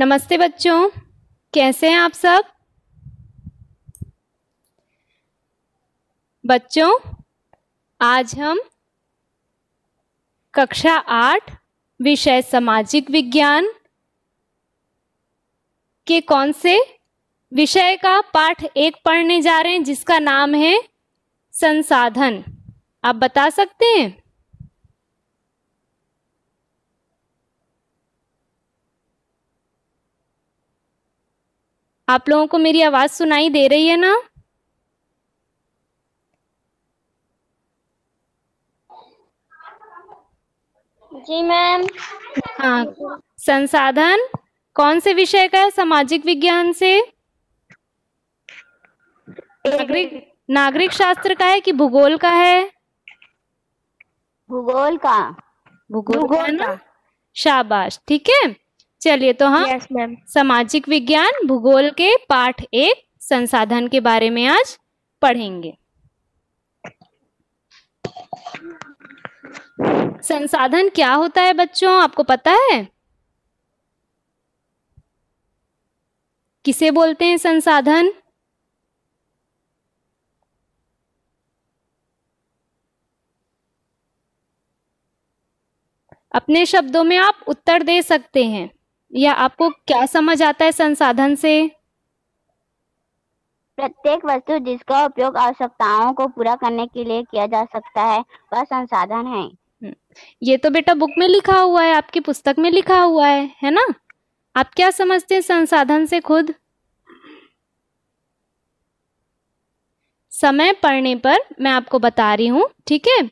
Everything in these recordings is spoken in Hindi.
नमस्ते बच्चों कैसे हैं आप सब बच्चों आज हम कक्षा आठ विषय सामाजिक विज्ञान के कौन से विषय का पाठ एक पढ़ने जा रहे हैं जिसका नाम है संसाधन आप बता सकते हैं आप लोगों को मेरी आवाज़ सुनाई दे रही है ना जी मैम हाँ संसाधन कौन से विषय का है सामाजिक विज्ञान से नागरिक नागरिक शास्त्र का है कि भूगोल का है भूगोल का भूगोल का ना शाबाश ठीक है चलिए तो हम हाँ, yes, सामाजिक विज्ञान भूगोल के पाठ एक संसाधन के बारे में आज पढ़ेंगे संसाधन क्या होता है बच्चों आपको पता है किसे बोलते हैं संसाधन अपने शब्दों में आप उत्तर दे सकते हैं या आपको क्या समझ आता है संसाधन से प्रत्येक वस्तु जिसका उपयोग आवश्यकताओं को पूरा करने के लिए किया जा सकता है वह संसाधन है हम्म, ये तो बेटा बुक में लिखा हुआ है आपकी पुस्तक में लिखा हुआ है है ना आप क्या समझते हैं संसाधन से खुद समय पढ़ने पर मैं आपको बता रही हूँ ठीक है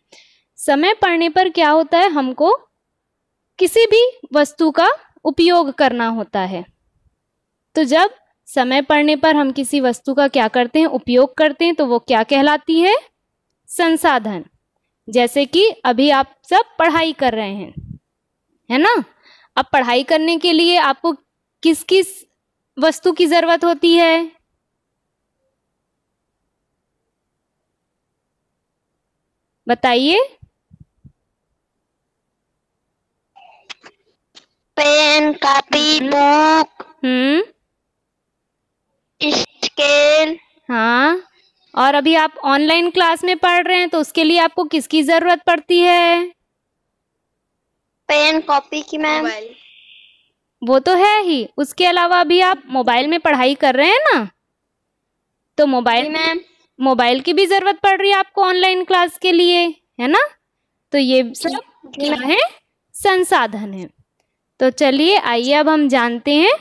समय पढ़ने पर क्या होता है हमको किसी भी वस्तु का उपयोग करना होता है तो जब समय पड़ने पर हम किसी वस्तु का क्या करते हैं उपयोग करते हैं तो वो क्या कहलाती है संसाधन जैसे कि अभी आप सब पढ़ाई कर रहे हैं है ना अब पढ़ाई करने के लिए आपको किस किस वस्तु की जरूरत होती है बताइए पेन कॉपी बुक हम्म स्केल हाँ और अभी आप ऑनलाइन क्लास में पढ़ रहे हैं तो उसके लिए आपको किसकी जरूरत पड़ती है पेन कॉपी की मैम वो तो है ही उसके अलावा अभी आप मोबाइल में पढ़ाई कर रहे हैं ना तो मोबाइल मैम मोबाइल की भी जरूरत पड़ रही है आपको ऑनलाइन क्लास के लिए है ना तो ये सब क्या है संसाधन है तो चलिए आइए अब हम जानते हैं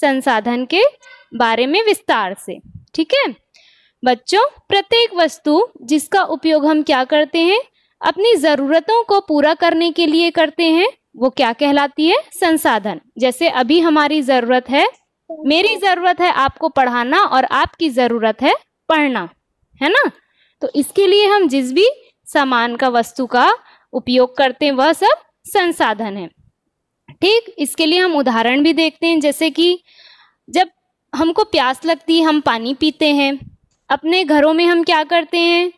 संसाधन के बारे में विस्तार से ठीक है बच्चों प्रत्येक वस्तु जिसका उपयोग हम क्या करते हैं अपनी ज़रूरतों को पूरा करने के लिए करते हैं वो क्या कहलाती है संसाधन जैसे अभी हमारी ज़रूरत है मेरी ज़रूरत है आपको पढ़ाना और आपकी ज़रूरत है पढ़ना है ना तो इसके लिए हम जिस भी सामान का वस्तु का उपयोग करते हैं वह सब संसाधन है ठीक इसके लिए हम उदाहरण भी देखते हैं जैसे कि जब हमको प्यास लगती है हम पानी पीते हैं अपने घरों में हम क्या करते हैं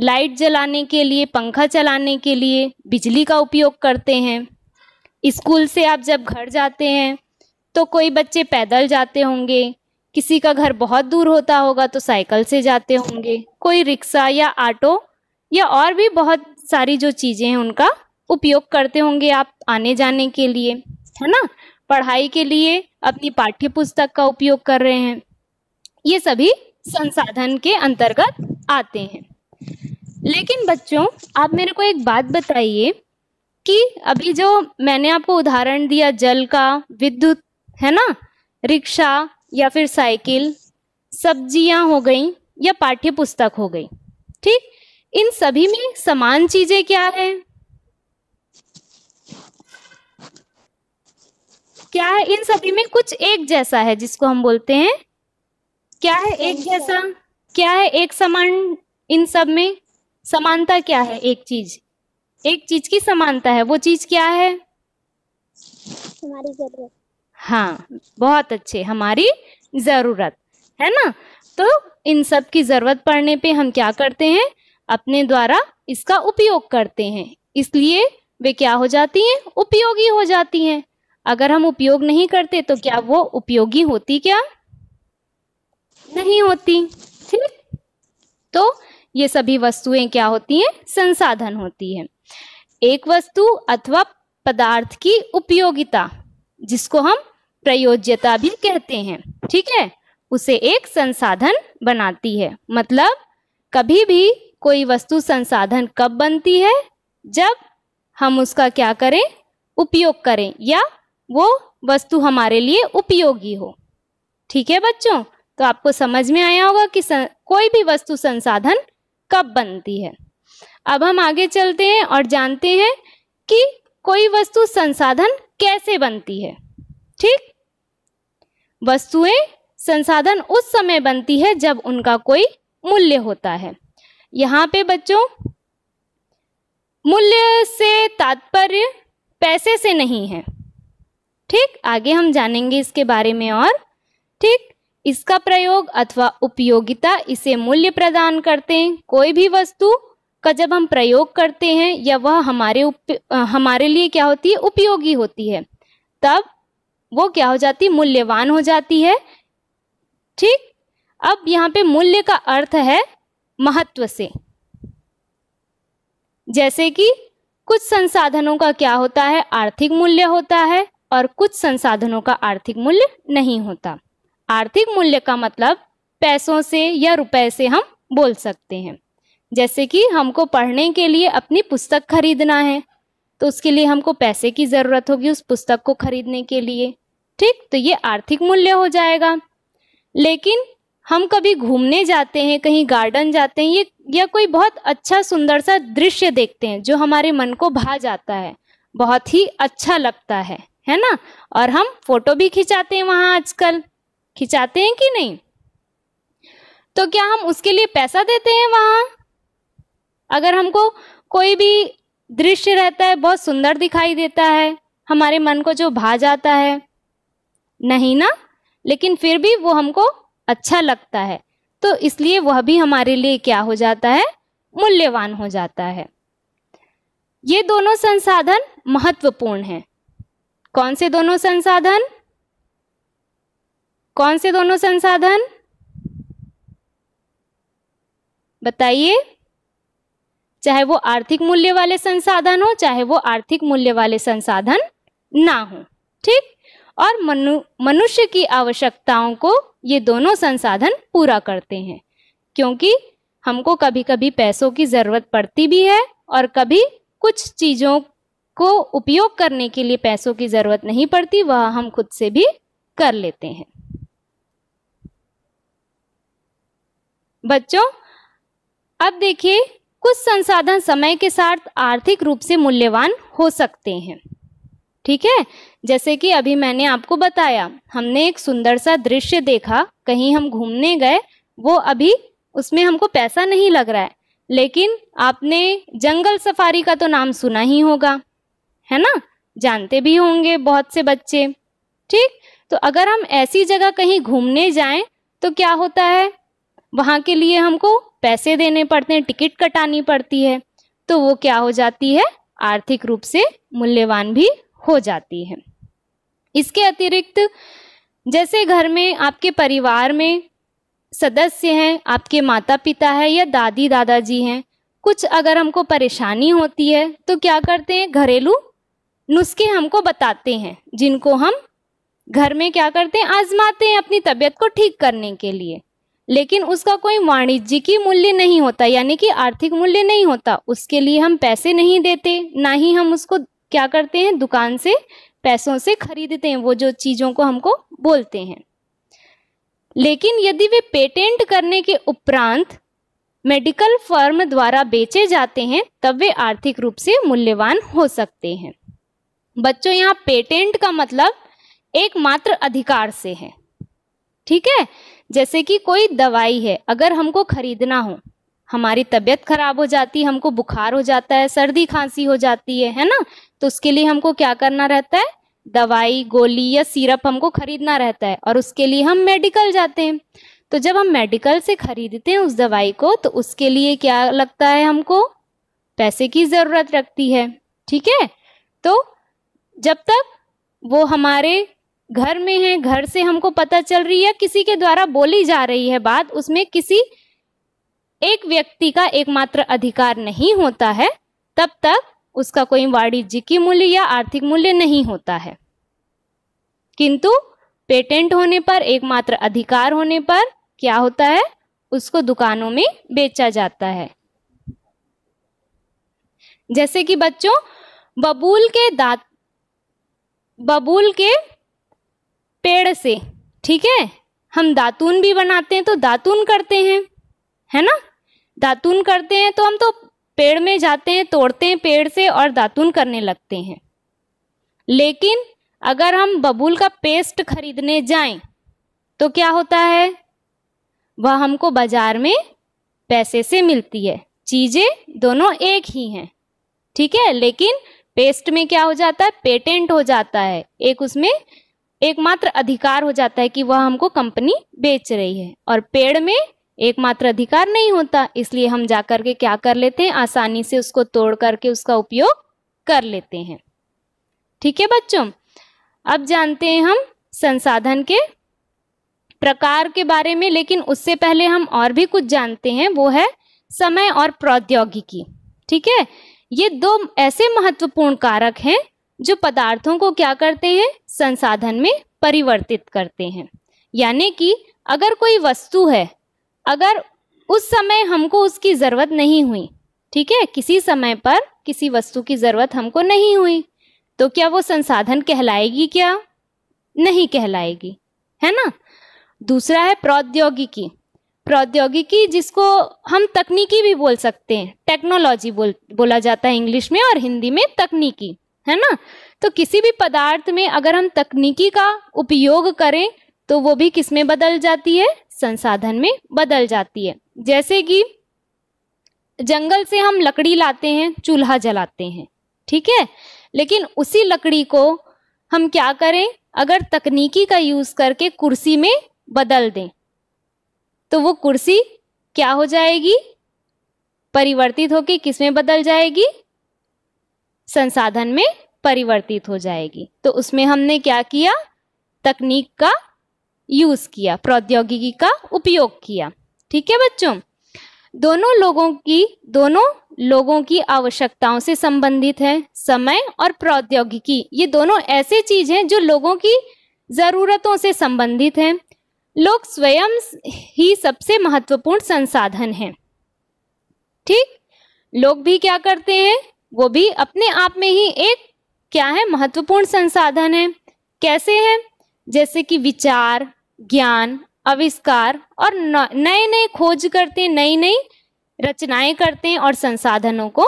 लाइट जलाने के लिए पंखा चलाने के लिए बिजली का उपयोग करते हैं स्कूल से आप जब घर जाते हैं तो कोई बच्चे पैदल जाते होंगे किसी का घर बहुत दूर होता होगा तो साइकिल से जाते होंगे कोई रिक्शा या ऑटो या और भी बहुत सारी जो चीज़ें हैं उनका उपयोग करते होंगे आप आने जाने के लिए है ना पढ़ाई के लिए अपनी पाठ्य पुस्तक का उपयोग कर रहे हैं ये सभी संसाधन के अंतर्गत आते हैं लेकिन बच्चों आप मेरे को एक बात बताइए कि अभी जो मैंने आपको उदाहरण दिया जल का विद्युत है ना रिक्शा या फिर साइकिल सब्जियां हो गई या पाठ्य पुस्तक हो गई ठीक इन सभी में समान चीजें क्या है क्या है इन सभी में कुछ एक जैसा है जिसको हम बोलते हैं क्या है एक जैसा क्या है एक समान इन सब में समानता क्या है एक चीज एक चीज की समानता है वो चीज क्या है हमारी जरूरत हाँ बहुत अच्छे हमारी जरूरत है ना तो इन सब की जरूरत पड़ने पे हम क्या करते हैं अपने द्वारा इसका उपयोग करते हैं इसलिए वे क्या हो जाती हैं उपयोगी हो जाती हैं अगर हम उपयोग नहीं करते तो क्या वो उपयोगी होती क्या नहीं होती ठीक तो ये सभी वस्तुएं क्या होती हैं संसाधन होती है एक वस्तु अथवा पदार्थ की उपयोगिता जिसको हम प्रयोज्यता भी कहते हैं ठीक है उसे एक संसाधन बनाती है मतलब कभी भी कोई वस्तु संसाधन कब बनती है जब हम उसका क्या करें उपयोग करें या वो वस्तु हमारे लिए उपयोगी हो ठीक है बच्चों तो आपको समझ में आया होगा कि सं, कोई भी वस्तु संसाधन कब बनती है अब हम आगे चलते हैं और जानते हैं कि कोई वस्तु संसाधन कैसे बनती है ठीक वस्तुएं संसाधन उस समय बनती है जब उनका कोई मूल्य होता है यहाँ पे बच्चों मूल्य से तात्पर्य पैसे से नहीं है ठीक आगे हम जानेंगे इसके बारे में और ठीक इसका प्रयोग अथवा उपयोगिता इसे मूल्य प्रदान करते हैं कोई भी वस्तु का जब हम प्रयोग करते हैं या वह हमारे उप, हमारे लिए क्या होती है उपयोगी होती है तब वो क्या हो जाती मूल्यवान हो जाती है ठीक अब यहाँ पे मूल्य का अर्थ है महत्व से जैसे कि कुछ संसाधनों का क्या होता है आर्थिक मूल्य होता है और कुछ संसाधनों का आर्थिक मूल्य नहीं होता आर्थिक मूल्य का मतलब पैसों से या रुपए से हम बोल सकते हैं जैसे कि हमको पढ़ने के लिए अपनी पुस्तक खरीदना है तो उसके लिए हमको पैसे की ज़रूरत होगी उस पुस्तक को खरीदने के लिए ठीक तो ये आर्थिक मूल्य हो जाएगा लेकिन हम कभी घूमने जाते हैं कहीं गार्डन जाते हैं ये या कोई बहुत अच्छा सुंदर सा दृश्य देखते हैं जो हमारे मन को भा जाता है बहुत ही अच्छा लगता है है ना और हम फोटो भी खिंचाते हैं वहां आजकल खिंचाते हैं कि नहीं तो क्या हम उसके लिए पैसा देते हैं वहां अगर हमको कोई भी दृश्य रहता है बहुत सुंदर दिखाई देता है हमारे मन को जो भा जाता है नहीं ना लेकिन फिर भी वो हमको अच्छा लगता है तो इसलिए वह भी हमारे लिए क्या हो जाता है मूल्यवान हो जाता है ये दोनों संसाधन महत्वपूर्ण हैं कौन से दोनों संसाधन कौन से दोनों संसाधन बताइए चाहे वो आर्थिक मूल्य वाले संसाधन हो चाहे वो आर्थिक मूल्य वाले संसाधन ना हो ठीक और मनु मनुष्य की आवश्यकताओं को ये दोनों संसाधन पूरा करते हैं क्योंकि हमको कभी कभी पैसों की ज़रूरत पड़ती भी है और कभी कुछ चीज़ों को उपयोग करने के लिए पैसों की जरूरत नहीं पड़ती वह हम खुद से भी कर लेते हैं बच्चों अब देखिए कुछ संसाधन समय के साथ आर्थिक रूप से मूल्यवान हो सकते हैं ठीक है जैसे कि अभी मैंने आपको बताया हमने एक सुंदर सा दृश्य देखा कहीं हम घूमने गए वो अभी उसमें हमको पैसा नहीं लग रहा है लेकिन आपने जंगल सफारी का तो नाम सुना ही होगा है ना जानते भी होंगे बहुत से बच्चे ठीक तो अगर हम ऐसी जगह कहीं घूमने जाएं तो क्या होता है वहां के लिए हमको पैसे देने पड़ते हैं टिकट कटानी पड़ती है तो वो क्या हो जाती है आर्थिक रूप से मूल्यवान भी हो जाती है इसके अतिरिक्त जैसे घर में आपके परिवार में सदस्य हैं आपके माता पिता है या दादी दादाजी हैं कुछ अगर हमको परेशानी होती है तो क्या करते हैं घरेलू नुस्खे हमको बताते हैं जिनको हम घर में क्या करते हैं आजमाते हैं अपनी तबीयत को ठीक करने के लिए लेकिन उसका कोई की मूल्य नहीं होता यानी कि आर्थिक मूल्य नहीं होता उसके लिए हम पैसे नहीं देते ना ही हम उसको क्या करते हैं दुकान से पैसों से खरीदते हैं वो जो चीज़ों को हमको बोलते हैं लेकिन यदि वे पेटेंट करने के उपरांत मेडिकल फर्म द्वारा बेचे जाते हैं तब वे आर्थिक रूप से मूल्यवान हो सकते हैं बच्चों यहाँ पेटेंट का मतलब एकमात्र अधिकार से है ठीक है जैसे कि कोई दवाई है अगर हमको खरीदना हो हमारी तबीयत खराब हो जाती है हमको बुखार हो जाता है सर्दी खांसी हो जाती है है ना तो उसके लिए हमको क्या करना रहता है दवाई गोली या सिरप हमको खरीदना रहता है और उसके लिए हम मेडिकल जाते हैं तो जब हम मेडिकल से खरीदते हैं उस दवाई को तो उसके लिए क्या लगता है हमको पैसे की ज़रूरत रखती है ठीक है तो जब तक वो हमारे घर में है घर से हमको पता चल रही है किसी के द्वारा बोली जा रही है बात उसमें किसी एक व्यक्ति का एकमात्र अधिकार नहीं होता है तब तक उसका कोई वाणिज्यिक मूल्य या आर्थिक मूल्य नहीं होता है किंतु पेटेंट होने पर एकमात्र अधिकार होने पर क्या होता है उसको दुकानों में बेचा जाता है जैसे कि बच्चों बबूल के दांत बबूल के पेड़ से ठीक है हम दातून भी बनाते हैं तो दातून करते हैं है ना दातून करते हैं तो हम तो पेड़ में जाते हैं तोड़ते हैं पेड़ से और दातून करने लगते हैं लेकिन अगर हम बबूल का पेस्ट खरीदने जाएं तो क्या होता है वह हमको बाजार में पैसे से मिलती है चीज़ें दोनों एक ही हैं ठीक है लेकिन पेस्ट में क्या हो जाता है पेटेंट हो जाता है एक उसमें एकमात्र अधिकार हो जाता है कि वह हमको कंपनी बेच रही है और पेड़ में एकमात्र अधिकार नहीं होता इसलिए हम जा करके क्या कर लेते हैं आसानी से उसको तोड़ करके उसका उपयोग कर लेते हैं ठीक है बच्चों अब जानते हैं हम संसाधन के प्रकार के बारे में लेकिन उससे पहले हम और भी कुछ जानते हैं वो है समय और प्रौद्योगिकी ठीक है ये दो ऐसे महत्वपूर्ण कारक हैं जो पदार्थों को क्या करते हैं संसाधन में परिवर्तित करते हैं यानी कि अगर कोई वस्तु है अगर उस समय हमको उसकी ज़रूरत नहीं हुई ठीक है किसी समय पर किसी वस्तु की ज़रूरत हमको नहीं हुई तो क्या वो संसाधन कहलाएगी क्या नहीं कहलाएगी है ना दूसरा है प्रौद्योगिकी प्रौद्योगिकी जिसको हम तकनीकी भी बोल सकते हैं टेक्नोलॉजी बोल बोला जाता है इंग्लिश में और हिंदी में तकनीकी है ना तो किसी भी पदार्थ में अगर हम तकनीकी का उपयोग करें तो वो भी किस में बदल जाती है संसाधन में बदल जाती है जैसे कि जंगल से हम लकड़ी लाते हैं चूल्हा जलाते हैं ठीक है लेकिन उसी लकड़ी को हम क्या करें अगर तकनीकी का यूज करके कुर्सी में बदल दें तो वो कुर्सी क्या हो जाएगी परिवर्तित होकर किस में बदल जाएगी संसाधन में परिवर्तित हो जाएगी तो उसमें हमने क्या किया तकनीक का यूज किया प्रौद्योगिकी का उपयोग किया ठीक है बच्चों दोनों लोगों की दोनों लोगों की आवश्यकताओं से संबंधित है समय और प्रौद्योगिकी ये दोनों ऐसे चीज हैं जो लोगों की जरूरतों से संबंधित हैं लोग स्वयं ही सबसे महत्वपूर्ण संसाधन हैं ठीक लोग भी क्या करते हैं वो भी अपने आप में ही एक क्या है महत्वपूर्ण संसाधन है कैसे हैं जैसे कि विचार ज्ञान अविष्कार और नए नए खोज करते हैं नई नई रचनाएं करते हैं और संसाधनों को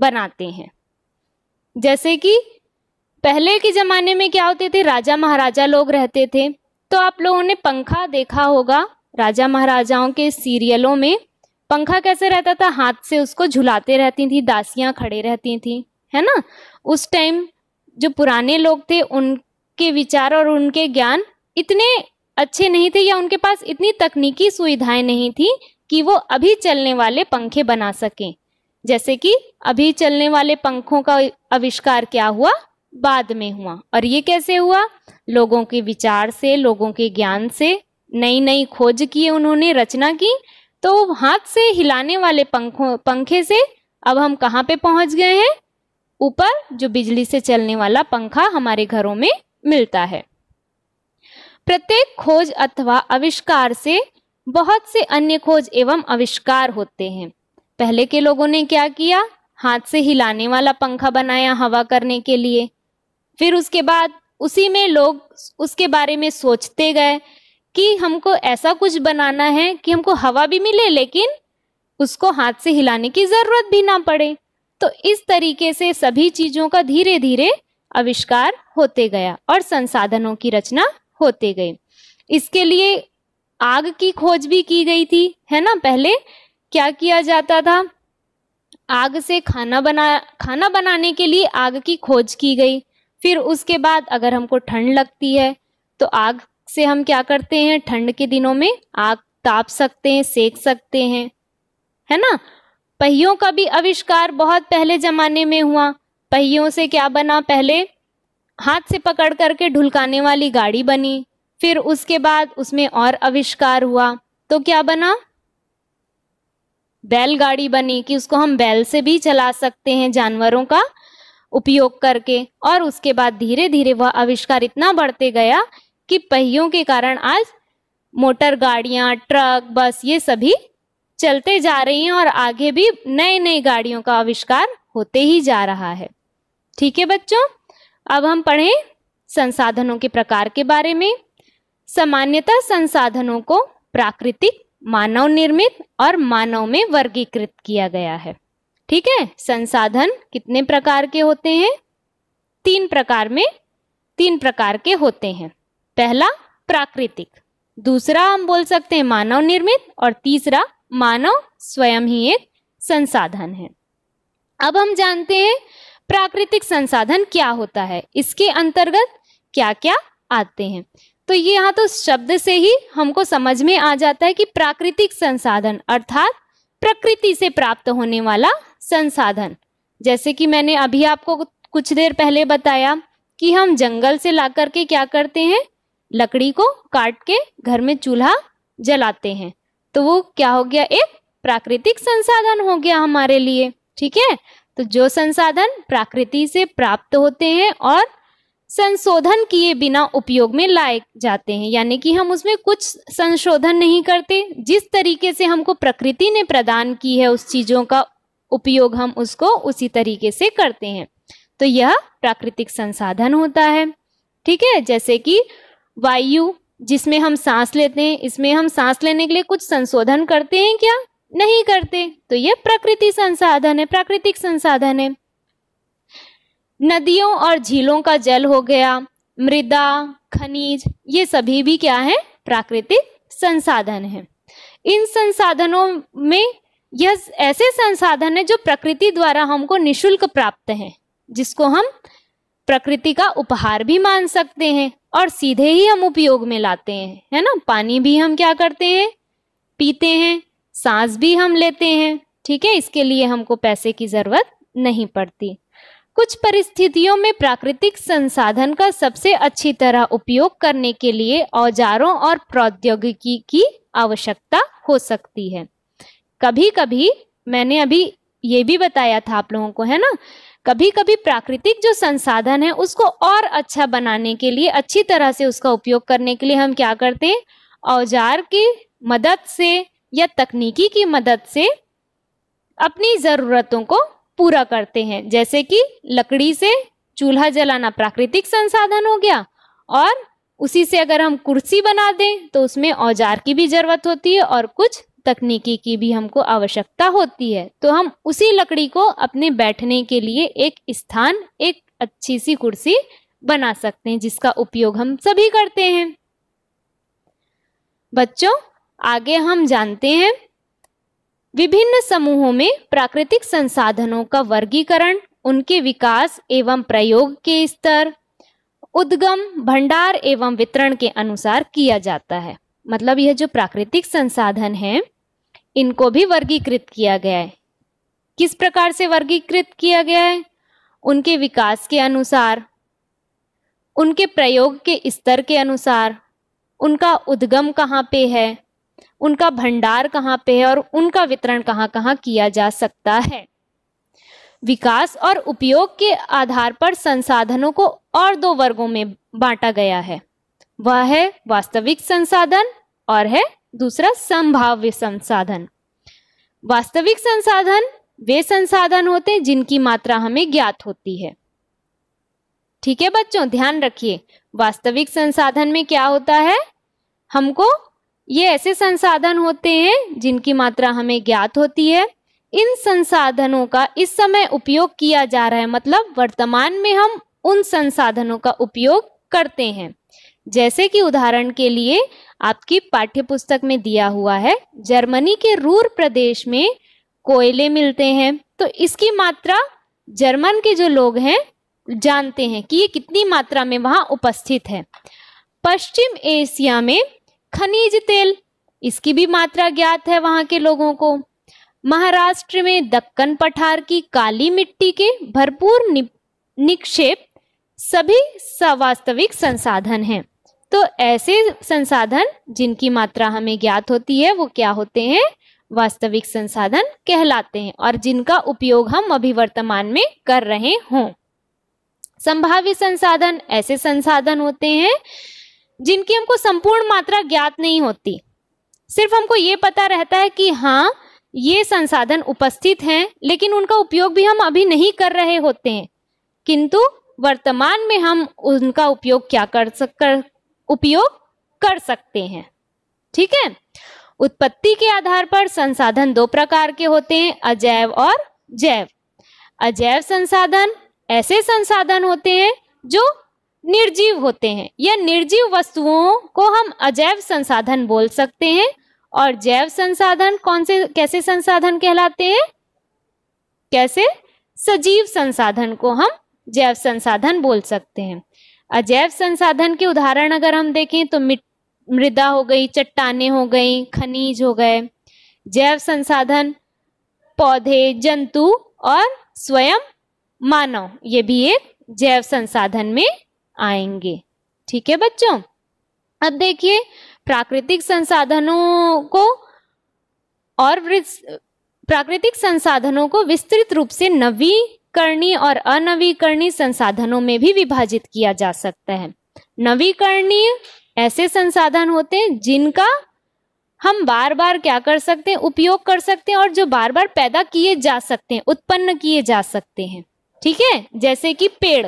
बनाते हैं जैसे कि पहले के ज़माने में क्या होते थे राजा महाराजा लोग रहते थे तो आप लोगों ने पंखा देखा होगा राजा महाराजाओं के सीरियलों में पंखा कैसे रहता था हाथ से उसको झुलाते रहती थी दासियां खड़े रहती थी है ना उस टाइम जो पुराने लोग थे उनके विचार और उनके ज्ञान इतने अच्छे नहीं थे या उनके पास इतनी तकनीकी सुविधाएं नहीं थी कि वो अभी चलने वाले पंखे बना सकें जैसे कि अभी चलने वाले पंखों का आविष्कार क्या हुआ बाद में हुआ और ये कैसे हुआ लोगों के विचार से लोगों के ज्ञान से नई नई खोज की उन्होंने रचना की तो हाथ से हिलाने वाले पंखों पंखे से अब हम कहाँ पे पहुंच गए हैं ऊपर जो बिजली से चलने वाला पंखा हमारे घरों में मिलता है प्रत्येक खोज अथवा आविष्कार से बहुत से अन्य खोज एवं आविष्कार होते हैं पहले के लोगों ने क्या किया हाथ से हिलाने वाला पंखा बनाया हवा करने के लिए फिर उसके बाद उसी में लोग उसके बारे में सोचते गए कि हमको ऐसा कुछ बनाना है कि हमको हवा भी मिले लेकिन उसको हाथ से हिलाने की ज़रूरत भी ना पड़े तो इस तरीके से सभी चीज़ों का धीरे धीरे आविष्कार होते गया और संसाधनों की रचना होते गई इसके लिए आग की खोज भी की गई थी है ना पहले क्या किया जाता था आग से खाना बना खाना बनाने के लिए आग की खोज की गई फिर उसके बाद अगर हमको ठंड लगती है तो आग से हम क्या करते हैं ठंड के दिनों में आग ताप सकते हैं सेक सकते हैं है ना पहियों का भी आविष्कार बहुत पहले जमाने में हुआ पहियों से क्या बना पहले हाथ से पकड़ करके ढुलकाने वाली गाड़ी बनी फिर उसके बाद उसमें और आविष्कार हुआ तो क्या बना बैलगाड़ी बनी कि उसको हम बैल से भी चला सकते हैं जानवरों का उपयोग करके और उसके बाद धीरे धीरे वह आविष्कार इतना बढ़ते गया कि पहियों के कारण आज मोटर गाड़ियाँ ट्रक बस ये सभी चलते जा रही हैं और आगे भी नए नई गाड़ियों का आविष्कार होते ही जा रहा है ठीक है बच्चों अब हम पढ़ें संसाधनों के प्रकार के बारे में सामान्यतः संसाधनों को प्राकृतिक मानव निर्मित और मानव में वर्गीकृत किया गया है ठीक है संसाधन कितने प्रकार के होते हैं तीन प्रकार में तीन प्रकार के होते हैं पहला प्राकृतिक दूसरा हम बोल सकते हैं मानव निर्मित और तीसरा मानव स्वयं ही एक संसाधन है अब हम जानते हैं प्राकृतिक संसाधन क्या होता है इसके अंतर्गत क्या क्या आते हैं तो ये यहाँ तो शब्द से ही हमको समझ में आ जाता है कि प्राकृतिक संसाधन अर्थात प्रकृति से प्राप्त होने वाला संसाधन जैसे कि मैंने अभी आपको कुछ देर पहले बताया कि हम जंगल से ला करके क्या करते हैं लकड़ी को काट के घर में चूल्हा जलाते हैं तो वो क्या हो गया एक प्राकृतिक संसाधन हो गया हमारे लिए ठीक है तो जो संसाधन प्रकृति से प्राप्त होते हैं और संशोधन किए बिना उपयोग में लाए जाते हैं यानी कि हम उसमें कुछ संशोधन नहीं करते जिस तरीके से हमको प्रकृति ने प्रदान की है उस चीजों का उपयोग हम उसको उसी तरीके से करते हैं तो यह प्राकृतिक संसाधन होता है ठीक है जैसे कि वायु जिसमें हम सांस लेते हैं इसमें हम सांस लेने के लिए कुछ संशोधन करते हैं क्या नहीं करते तो यह प्रकृति संसाधन है प्राकृतिक संसाधन है नदियों और झीलों का जल हो गया मृदा खनिज ये सभी भी क्या है प्राकृतिक संसाधन है इन संसाधनों में यह ऐसे संसाधन है जो प्रकृति द्वारा हमको निशुल्क प्राप्त हैं जिसको हम प्रकृति का उपहार भी मान सकते हैं और सीधे ही हम उपयोग में लाते हैं है ना पानी भी हम क्या करते हैं पीते हैं सांस भी हम लेते हैं ठीक है इसके लिए हमको पैसे की जरूरत नहीं पड़ती कुछ परिस्थितियों में प्राकृतिक संसाधन का सबसे अच्छी तरह उपयोग करने के लिए औजारों और प्रौद्योगिकी की आवश्यकता हो सकती है कभी कभी मैंने अभी ये भी बताया था आप लोगों को है ना कभी कभी प्राकृतिक जो संसाधन है उसको और अच्छा बनाने के लिए अच्छी तरह से उसका उपयोग करने के लिए हम क्या करते हैं औजार की मदद से या तकनीकी की मदद से अपनी ज़रूरतों को पूरा करते हैं जैसे कि लकड़ी से चूल्हा जलाना प्राकृतिक संसाधन हो गया और उसी से अगर हम कुर्सी बना दें तो उसमें औजार की भी ज़रूरत होती है और कुछ तकनीकी की भी हमको आवश्यकता होती है तो हम उसी लकड़ी को अपने बैठने के लिए एक स्थान एक अच्छी सी कुर्सी बना सकते हैं जिसका उपयोग हम सभी करते हैं बच्चों आगे हम जानते हैं विभिन्न समूहों में प्राकृतिक संसाधनों का वर्गीकरण उनके विकास एवं प्रयोग के स्तर उद्गम भंडार एवं वितरण के अनुसार किया जाता है मतलब यह जो प्राकृतिक संसाधन हैं इनको भी वर्गीकृत किया गया है किस प्रकार से वर्गीकृत किया गया है उनके विकास के अनुसार उनके प्रयोग के स्तर के अनुसार उनका उद्गम कहाँ पे है उनका भंडार कहाँ पे है और उनका वितरण कहाँ कहाँ किया जा सकता है विकास और उपयोग के आधार पर संसाधनों को और दो वर्गों में बांटा गया है वह है वास्तविक संसाधन और है दूसरा संभाव्य संसाधन वास्तविक संसाधन वे संसाधन होते हैं जिनकी मात्रा हमें ज्ञात होती है ठीक है बच्चों ध्यान रखिए वास्तविक संसाधन में क्या होता है हमको ये ऐसे संसाधन होते हैं जिनकी मात्रा हमें ज्ञात होती है इन संसाधनों का इस समय उपयोग किया जा रहा है मतलब वर्तमान में हम उन संसाधनों का उपयोग करते हैं जैसे कि उदाहरण के लिए आपकी पाठ्य पुस्तक में दिया हुआ है जर्मनी के रूर प्रदेश में कोयले मिलते हैं तो इसकी मात्रा जर्मन के जो लोग हैं जानते हैं कि ये कितनी मात्रा में वहां उपस्थित है पश्चिम एशिया में खनिज तेल इसकी भी मात्रा ज्ञात है वहां के लोगों को महाराष्ट्र में दक्कन पठार की काली मिट्टी के भरपूर निक्षेप सभी सवास्तविक संसाधन हैं तो ऐसे संसाधन जिनकी मात्रा हमें ज्ञात होती है वो क्या होते हैं वास्तविक संसाधन कहलाते हैं और जिनका उपयोग हम अभी वर्तमान में कर रहे हों संभाव्य संसाधन ऐसे संसाधन होते हैं जिनकी हमको संपूर्ण मात्रा ज्ञात नहीं होती सिर्फ हमको ये पता रहता है कि हाँ ये संसाधन उपस्थित हैं लेकिन उनका उपयोग भी हम अभी नहीं कर रहे होते हैं किंतु वर्तमान में हम उनका उपयोग क्या कर सक कर उपयोग कर सकते हैं ठीक है उत्पत्ति के आधार पर संसाधन दो प्रकार के होते हैं अजैव और जैव अजैव संसाधन ऐसे संसाधन होते हैं जो निर्जीव होते हैं या निर्जीव वस्तुओं को हम अजैव संसाधन बोल सकते हैं और जैव संसाधन कौन से कैसे संसाधन कहलाते हैं कैसे सजीव संसाधन को हम जैव संसाधन बोल सकते हैं अजैव संसाधन के उदाहरण अगर हम देखें तो मृदा हो गई चट्टाने हो गई खनिज हो गए जैव संसाधन पौधे जंतु और स्वयं मानव ये भी एक जैव संसाधन में आएंगे ठीक है बच्चों अब देखिए प्राकृतिक संसाधनों को और प्राकृतिक संसाधनों को विस्तृत रूप से नवी नवीकरणीय और अनवीकरणीय संसाधनों में भी विभाजित किया जा सकता है नवीकरणीय ऐसे संसाधन होते हैं जिनका हम बार बार क्या कर सकते हैं उपयोग कर सकते हैं और जो बार बार पैदा किए जा सकते हैं उत्पन्न किए जा सकते हैं ठीक है जैसे कि पेड़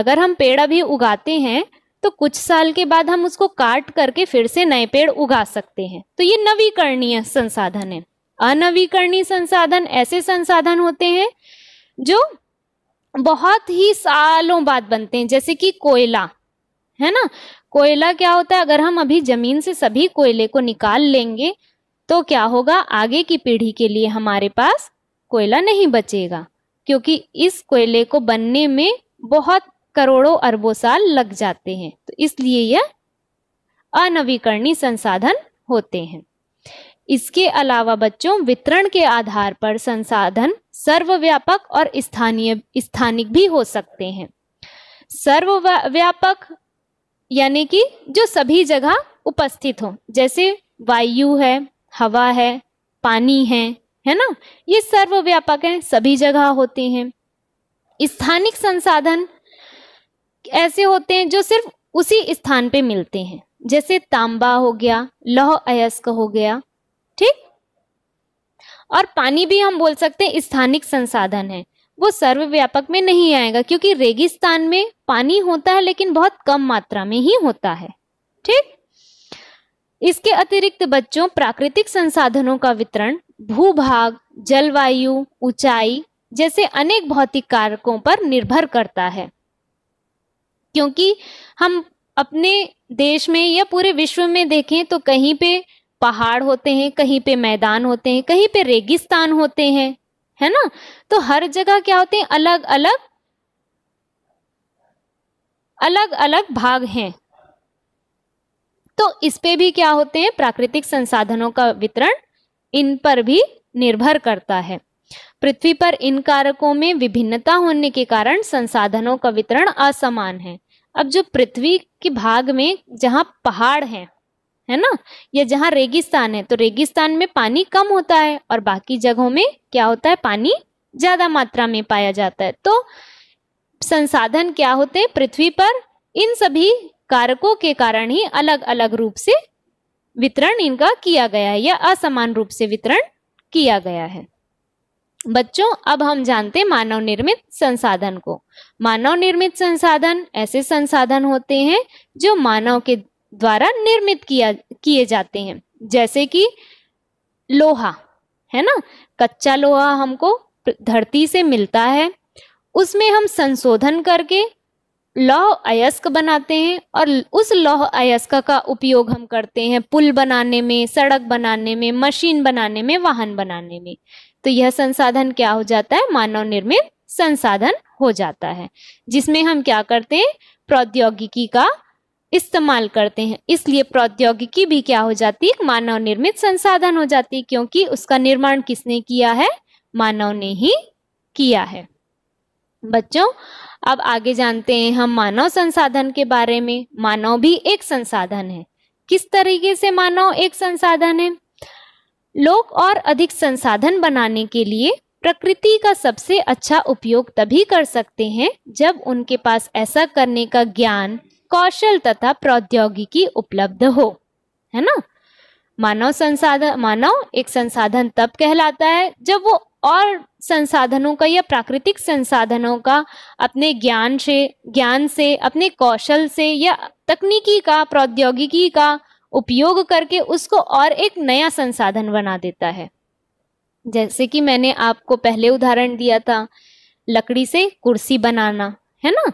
अगर हम पेड़ अभी उगाते हैं तो कुछ साल के बाद हम उसको काट करके फिर से नए पेड़ उगा सकते हैं तो ये नवीकरणीय संसाधन है अनवीकरणीय संसाधन ऐसे संसाधन होते हैं जो बहुत ही सालों बाद बनते हैं जैसे कि कोयला है ना कोयला क्या होता है अगर हम अभी जमीन से सभी कोयले को निकाल लेंगे तो क्या होगा आगे की पीढ़ी के लिए हमारे पास कोयला नहीं बचेगा क्योंकि इस कोयले को बनने में बहुत करोड़ों अरबों साल लग जाते हैं तो इसलिए यह अनवीकरणीय संसाधन होते हैं इसके अलावा बच्चों वितरण के आधार पर संसाधन सर्वव्यापक और स्थानीय स्थानिक भी हो सकते हैं सर्वव्यापक यानी कि जो सभी जगह उपस्थित हो जैसे वायु है हवा है पानी है है ना ये सर्वव्यापक है सभी जगह होते हैं स्थानिक संसाधन ऐसे होते हैं जो सिर्फ उसी स्थान पे मिलते हैं जैसे तांबा हो गया लौह अयस्क हो गया और पानी भी हम बोल सकते हैं स्थानिक संसाधन है वो सर्वव्यापक में नहीं आएगा क्योंकि रेगिस्तान में पानी होता है लेकिन बहुत कम मात्रा में ही होता है ठीक इसके अतिरिक्त बच्चों प्राकृतिक संसाधनों का वितरण भूभाग जलवायु ऊंचाई जैसे अनेक भौतिक कारकों पर निर्भर करता है क्योंकि हम अपने देश में या पूरे विश्व में देखें तो कहीं पे पहाड़ होते हैं कहीं पे मैदान होते हैं कहीं पे रेगिस्तान होते हैं है ना तो हर जगह क्या होते हैं अलग अलग अलग अलग भाग हैं तो इस पे भी क्या होते हैं प्राकृतिक संसाधनों का वितरण इन पर भी निर्भर करता है पृथ्वी पर इन कारकों में विभिन्नता होने के कारण संसाधनों का वितरण असमान है अब जो पृथ्वी के भाग में जहां पहाड़ हैं है ना या जहाँ रेगिस्तान है तो रेगिस्तान में पानी कम होता है और बाकी जगहों में क्या होता है पानी ज्यादा मात्रा में पाया जाता है तो संसाधन क्या होते हैं पृथ्वी पर इन सभी कारकों के कारण ही अलग अलग रूप से वितरण इनका किया गया है या असमान रूप से वितरण किया गया है बच्चों अब हम जानते हैं मानव निर्मित संसाधन को मानव निर्मित संसाधन ऐसे संसाधन होते हैं जो मानव के द्वारा निर्मित किया किए जाते हैं जैसे कि लोहा है ना कच्चा लोहा हमको धरती से मिलता है उसमें हम संशोधन करके लौह अयस्क बनाते हैं और उस लौह अयस्क का उपयोग हम करते हैं पुल बनाने में सड़क बनाने में मशीन बनाने में वाहन बनाने में तो यह संसाधन क्या हो जाता है मानव निर्मित संसाधन हो जाता है जिसमें हम क्या करते हैं प्रौद्योगिकी का इस्तेमाल करते हैं इसलिए प्रौद्योगिकी भी क्या हो जाती है मानव निर्मित संसाधन हो जाती है क्योंकि उसका निर्माण किसने किया है मानव ने ही किया है बच्चों अब आगे जानते हैं हम मानव संसाधन के बारे में मानव भी एक संसाधन है किस तरीके से मानव एक संसाधन है लोग और अधिक संसाधन बनाने के लिए प्रकृति का सबसे अच्छा उपयोग तभी कर सकते हैं जब उनके पास ऐसा करने का ज्ञान कौशल तथा प्रौद्योगिकी उपलब्ध हो है ना मानव संसाधन मानव एक संसाधन तब कहलाता है जब वो और संसाधनों का या प्राकृतिक संसाधनों का अपने ज्ञान से ज्ञान से अपने कौशल से या तकनीकी का प्रौद्योगिकी का उपयोग करके उसको और एक नया संसाधन बना देता है जैसे कि मैंने आपको पहले उदाहरण दिया था लकड़ी से कुर्सी बनाना है ना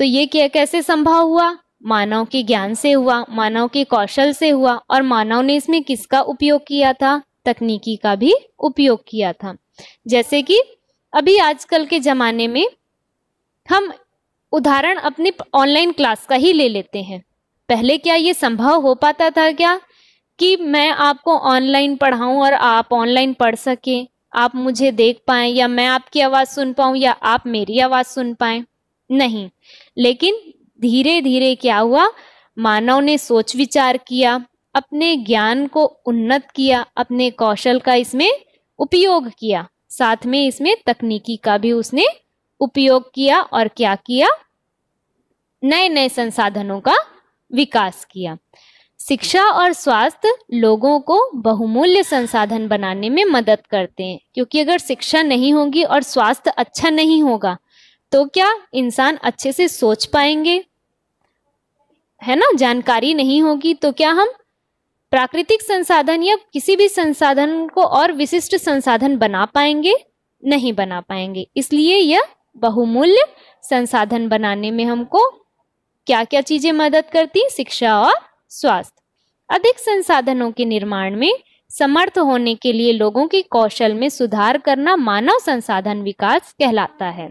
तो ये क्या कैसे संभव हुआ मानव के ज्ञान से हुआ मानव के कौशल से हुआ और मानव ने इसमें किसका उपयोग किया था तकनीकी का भी उपयोग किया था जैसे कि अभी आजकल के ज़माने में हम उदाहरण अपने ऑनलाइन क्लास का ही ले लेते हैं पहले क्या ये संभव हो पाता था क्या कि मैं आपको ऑनलाइन पढ़ाऊं और आप ऑनलाइन पढ़ सकें आप मुझे देख पाए या मैं आपकी आवाज़ सुन पाऊं या आप मेरी आवाज़ सुन पाए नहीं लेकिन धीरे धीरे क्या हुआ मानव ने सोच विचार किया अपने ज्ञान को उन्नत किया अपने कौशल का इसमें उपयोग किया साथ में इसमें तकनीकी का भी उसने उपयोग किया और क्या किया नए नए संसाधनों का विकास किया शिक्षा और स्वास्थ्य लोगों को बहुमूल्य संसाधन बनाने में मदद करते हैं क्योंकि अगर शिक्षा नहीं होगी और स्वास्थ्य अच्छा नहीं होगा तो क्या इंसान अच्छे से सोच पाएंगे है ना जानकारी नहीं होगी तो क्या हम प्राकृतिक संसाधन या किसी भी संसाधन को और विशिष्ट संसाधन बना पाएंगे नहीं बना पाएंगे इसलिए यह बहुमूल्य संसाधन बनाने में हमको क्या क्या चीजें मदद करती शिक्षा और स्वास्थ्य अधिक संसाधनों के निर्माण में समर्थ होने के लिए लोगों के कौशल में सुधार करना मानव संसाधन विकास कहलाता है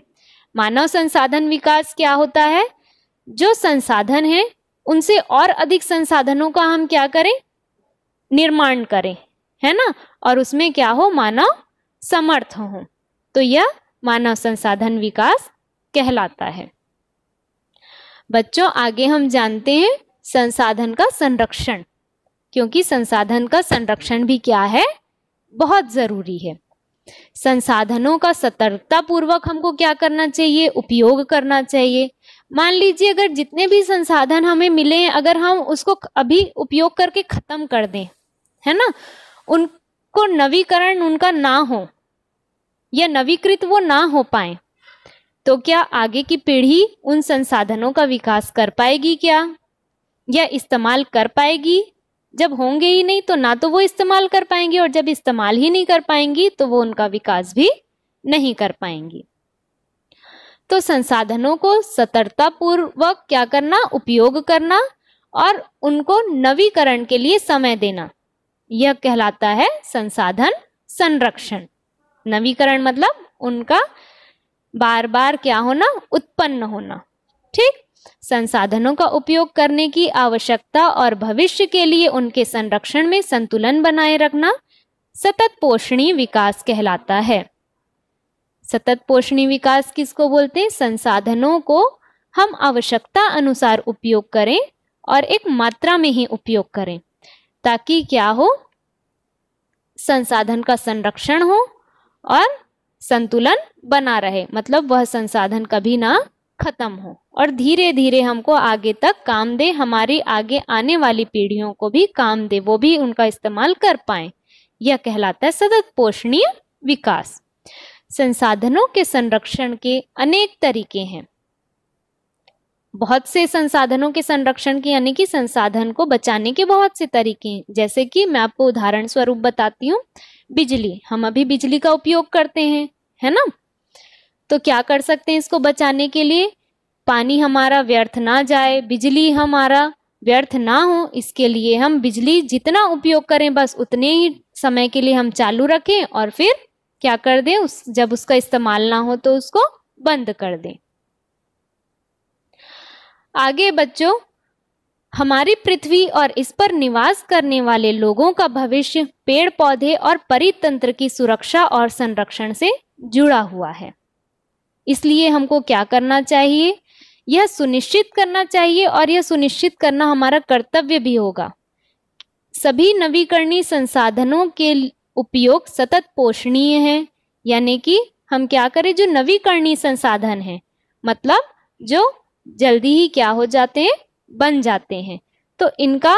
मानव संसाधन विकास क्या होता है जो संसाधन है उनसे और अधिक संसाधनों का हम क्या करें निर्माण करें है ना और उसमें क्या हो मानव समर्थ हो तो यह मानव संसाधन विकास कहलाता है बच्चों आगे हम जानते हैं संसाधन का संरक्षण क्योंकि संसाधन का संरक्षण भी क्या है बहुत जरूरी है संसाधनों का सतर्कता पूर्वक हमको क्या करना चाहिए उपयोग करना चाहिए मान लीजिए अगर जितने भी संसाधन हमें मिले हैं अगर हम उसको अभी उपयोग करके खत्म कर दें है ना उनको नवीकरण उनका ना हो या नवीकृत वो ना हो पाए तो क्या आगे की पीढ़ी उन संसाधनों का विकास कर पाएगी क्या या इस्तेमाल कर पाएगी जब होंगे ही नहीं तो ना तो वो इस्तेमाल कर पाएंगी और जब इस्तेमाल ही नहीं कर पाएंगी तो वो उनका विकास भी नहीं कर पाएंगी तो संसाधनों को सतर्कता पूर्वक क्या करना उपयोग करना और उनको नवीकरण के लिए समय देना यह कहलाता है संसाधन संरक्षण नवीकरण मतलब उनका बार बार क्या होना उत्पन्न होना ठीक संसाधनों का उपयोग करने की आवश्यकता और भविष्य के लिए उनके संरक्षण में संतुलन बनाए रखना सतत पोषणीय विकास कहलाता है सतत पोषणीय विकास किसको बोलते हैं संसाधनों को हम आवश्यकता अनुसार उपयोग करें और एक मात्रा में ही उपयोग करें ताकि क्या हो संसाधन का संरक्षण हो और संतुलन बना रहे मतलब वह संसाधन कभी ना खत्म हो और धीरे धीरे हमको आगे तक काम दे हमारी आगे आने वाली पीढ़ियों को भी काम दे वो भी उनका इस्तेमाल कर पाए यह कहलाता है सतत पोषणीय विकास संसाधनों के संरक्षण के अनेक तरीके हैं बहुत से संसाधनों के संरक्षण के यानी कि संसाधन को बचाने के बहुत से तरीके हैं जैसे कि मैं आपको उदाहरण स्वरूप बताती हूँ बिजली हम अभी बिजली का उपयोग करते हैं है ना तो क्या कर सकते हैं इसको बचाने के लिए पानी हमारा व्यर्थ ना जाए बिजली हमारा व्यर्थ ना हो इसके लिए हम बिजली जितना उपयोग करें बस उतने ही समय के लिए हम चालू रखें और फिर क्या कर दें उस जब उसका इस्तेमाल ना हो तो उसको बंद कर दें आगे बच्चों हमारी पृथ्वी और इस पर निवास करने वाले लोगों का भविष्य पेड़ पौधे और परितंत्र की सुरक्षा और संरक्षण से जुड़ा हुआ है इसलिए हमको क्या करना चाहिए यह सुनिश्चित करना चाहिए और यह सुनिश्चित करना हमारा कर्तव्य भी होगा सभी नवीकरणीय संसाधनों के उपयोग सतत पोषणीय है यानी कि हम क्या करें जो नवीकरणीय संसाधन है मतलब जो जल्दी ही क्या हो जाते हैं बन जाते हैं तो इनका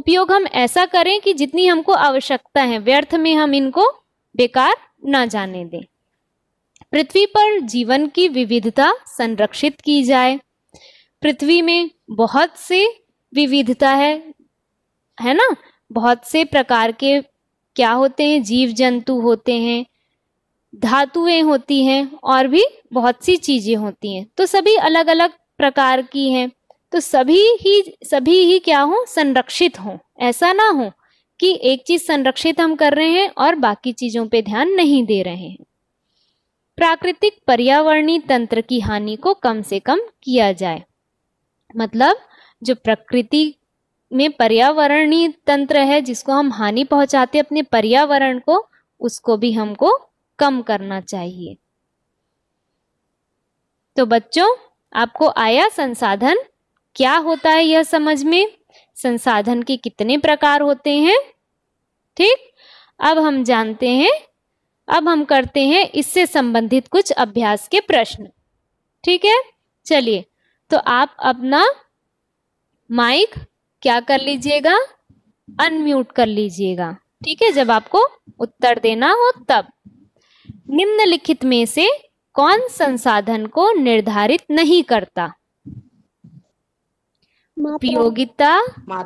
उपयोग हम ऐसा करें कि जितनी हमको आवश्यकता है व्यर्थ में हम इनको बेकार ना जाने दें पृथ्वी पर जीवन की विविधता संरक्षित की जाए पृथ्वी में बहुत से विविधता है है ना बहुत से प्रकार के क्या होते हैं जीव जंतु होते हैं धातुएं होती हैं और भी बहुत सी चीजें होती हैं तो सभी अलग अलग प्रकार की हैं तो सभी ही सभी ही क्या हो संरक्षित हो ऐसा ना हो कि एक चीज संरक्षित हम कर रहे हैं और बाकी चीजों पे ध्यान नहीं दे रहे हैं प्राकृतिक पर्यावरणीय तंत्र की हानि को कम से कम किया जाए मतलब जो प्रकृति में पर्यावरणीय तंत्र है जिसको हम हानि पहुंचाते अपने पर्यावरण को उसको भी हमको कम करना चाहिए तो बच्चों आपको आया संसाधन क्या होता है यह समझ में संसाधन के कितने प्रकार होते हैं ठीक अब हम जानते हैं अब हम करते हैं इससे संबंधित कुछ अभ्यास के प्रश्न ठीक है चलिए तो आप अपना माइक क्या कर लीजिएगा अनम्यूट कर लीजिएगा ठीक है जब आपको उत्तर देना हो तब निम्नलिखित में से कौन संसाधन को निर्धारित नहीं करता उपयोगिता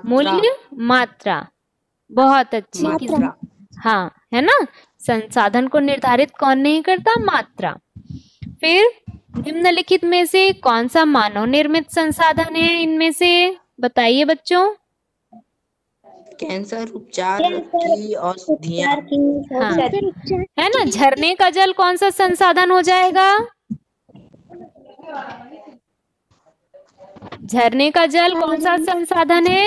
मूल्य मात्रा बहुत अच्छी हाँ है ना संसाधन को निर्धारित कौन नहीं करता मात्रा फिर निम्नलिखित में से कौन सा मानव निर्मित संसाधन है इनमें से बताइए बच्चों कैंसर उपचार की हाँ। है ना झरने का जल कौन सा संसाधन हो जाएगा झरने का जल कौन सा संसाधन है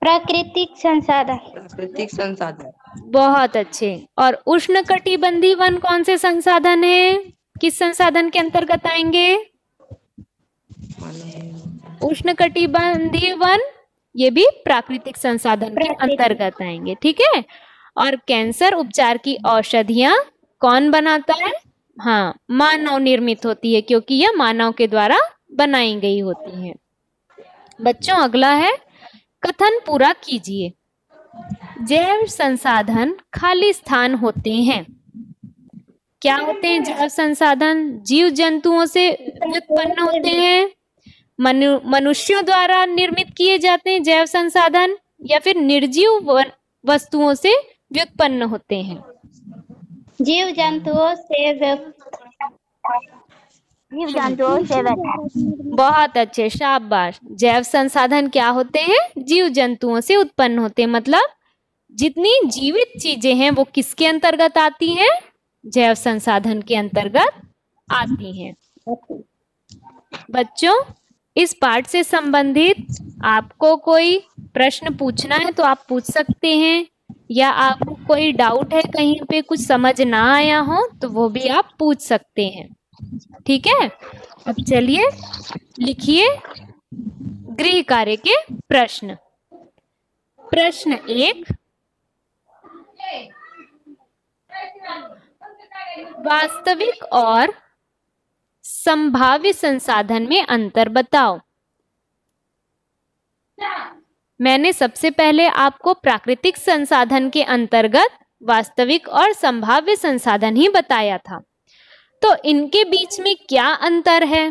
प्राकृतिक संसाधन प्राकृतिक संसाधन बहुत अच्छे और उष्ण कटिबंधी वन कौन से संसाधन है किस संसाधन के अंतर्गत आएंगे उष्ण कटिबंधी वन ये भी प्राकृतिक संसाधन के अंतर्गत आएंगे ठीक है और कैंसर उपचार की औषधियां कौन बनाता है हाँ मानव निर्मित होती है क्योंकि यह मानव के द्वारा बनाई गई होती है बच्चों अगला है कथन पूरा कीजिए जैव संसाधन खाली स्थान होते हैं क्या होते हैं जैव संसाधन जीव जंतुओं से उत्पन्न होते हैं मनु, मनुष्यों द्वारा निर्मित किए जाते हैं जैव संसाधन या फिर निर्जीव वस्तुओं से व्युत्पन्न होते हैं जीव जंतुओं से बहुत अच्छे शाबाश जैव संसाधन क्या होते हैं जीव जंतुओं से उत्पन्न होते हैं मतलब जितनी जीवित चीजें हैं वो किसके अंतर्गत आती हैं जैव संसाधन के अंतर्गत आती हैं बच्चों इस पाठ से संबंधित आपको कोई प्रश्न पूछना है तो आप पूछ सकते हैं या आपको कोई डाउट है कहीं पे कुछ समझ ना आया हो तो वो भी आप पूछ सकते हैं ठीक है अब चलिए लिखिए गृह कार्य के प्रश्न प्रश्न एक वास्तविक और संभाव्य संसाधन में अंतर बताओ मैंने सबसे पहले आपको प्राकृतिक संसाधन के अंतर्गत वास्तविक और संभाव्य संसाधन ही बताया था तो इनके बीच में क्या अंतर है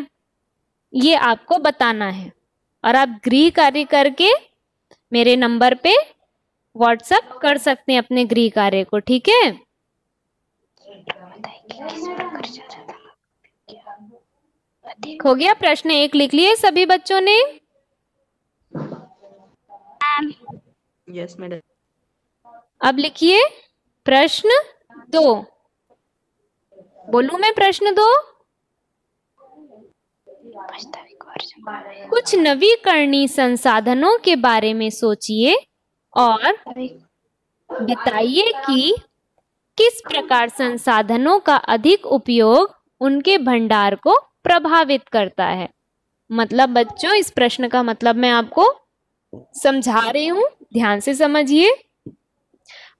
ये आपको बताना है और आप गृह कार्य करके मेरे नंबर पे व्हाट्सअप कर सकते हैं अपने गृह कार्य को ठीक है हो गया प्रश्न एक लिख लिए सभी बच्चों ने यस मैडम अब लिखिए प्रश्न दो बोलू मैं प्रश्न दो कुछ नवीकरणीय संसाधनों के बारे में सोचिए और बताइए कि किस प्रकार संसाधनों का अधिक उपयोग उनके भंडार को प्रभावित करता है मतलब बच्चों इस प्रश्न का मतलब मैं आपको समझा रही हूं ध्यान से समझिए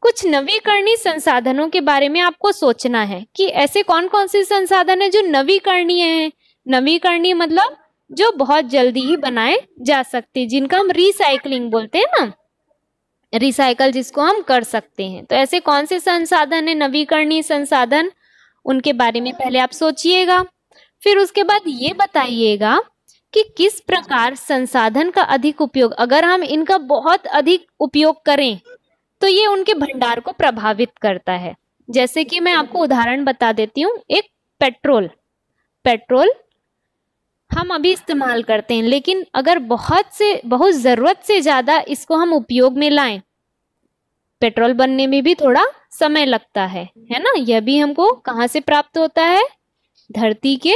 कुछ नवीकरणीय संसाधनों के बारे में आपको सोचना है कि ऐसे कौन कौन से संसाधन है जो नवीकरणीय है नवीकरणीय मतलब जो बहुत जल्दी ही बनाए जा सकते जिनका हम रिसाइकलिंग बोलते हैं ना रिसाइकल जिसको हम कर सकते हैं तो ऐसे कौन से संसाधन है नवीकरणीय संसाधन उनके बारे में पहले आप सोचिएगा फिर उसके बाद ये बताइएगा कि किस प्रकार संसाधन का अधिक उपयोग अगर हम इनका बहुत अधिक उपयोग करें तो ये उनके भंडार को प्रभावित करता है जैसे कि मैं आपको उदाहरण बता देती हूँ एक पेट्रोल पेट्रोल हम अभी इस्तेमाल करते हैं लेकिन अगर बहुत से बहुत ज़रूरत से ज़्यादा इसको हम उपयोग में लाएं पेट्रोल बनने में भी थोड़ा समय लगता है है ना यह भी हमको कहाँ से प्राप्त होता है धरती के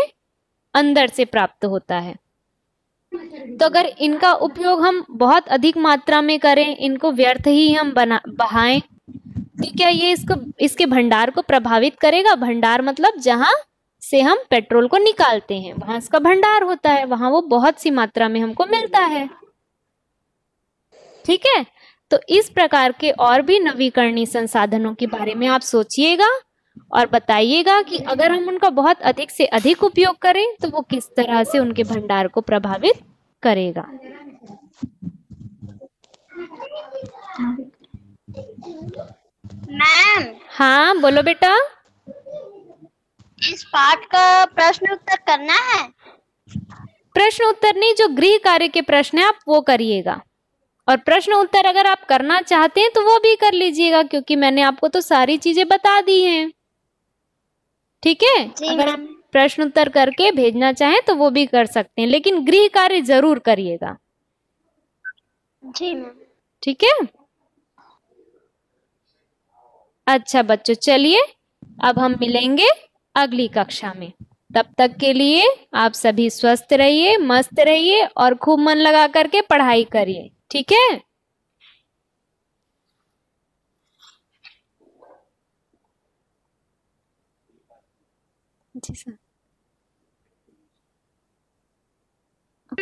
अंदर से प्राप्त होता है तो अगर इनका उपयोग हम बहुत अधिक मात्रा में करें इनको व्यर्थ ही हम बना बहाएं तो क्या ये इसको इसके भंडार को प्रभावित करेगा भंडार मतलब जहां से हम पेट्रोल को निकालते हैं वहां इसका भंडार होता है वहां वो बहुत सी मात्रा में हमको मिलता है ठीक है तो इस प्रकार के और भी नवीकरणीय संसाधनों के बारे में आप सोचिएगा और बताइएगा कि अगर हम उनका बहुत अधिक से अधिक उपयोग करें तो वो किस तरह से उनके भंडार को प्रभावित करेगा मैम हाँ बोलो बेटा इस पाठ का प्रश्न उत्तर करना है प्रश्न उत्तर नहीं जो गृह कार्य के प्रश्न है आप वो करिएगा और प्रश्न उत्तर अगर आप करना चाहते हैं तो वो भी कर लीजिएगा क्योंकि मैंने आपको तो सारी चीजें बता दी हैं ठीक है अगर आप प्रश्न उत्तर करके भेजना चाहें तो वो भी कर सकते हैं लेकिन गृह कार्य जरूर करिएगा जी ठीक है अच्छा बच्चों चलिए अब हम मिलेंगे अगली कक्षा में तब तक के लिए आप सभी स्वस्थ रहिए मस्त रहिए और खूब मन लगा करके पढ़ाई करिए ठीक है जी सर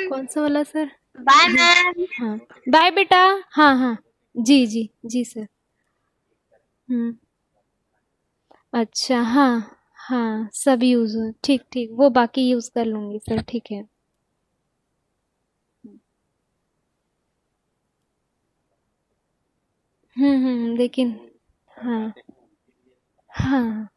कौन सा वाला सर बाय मैम हाँ बाय बेटा हाँ हाँ जी जी जी सर हम्म अच्छा हाँ हाँ सब यूज़ हो ठीक ठीक वो बाकी यूज़ कर लूंगी सर ठीक है हम्म हम्म लेकिन हम्म, हाँ हाँ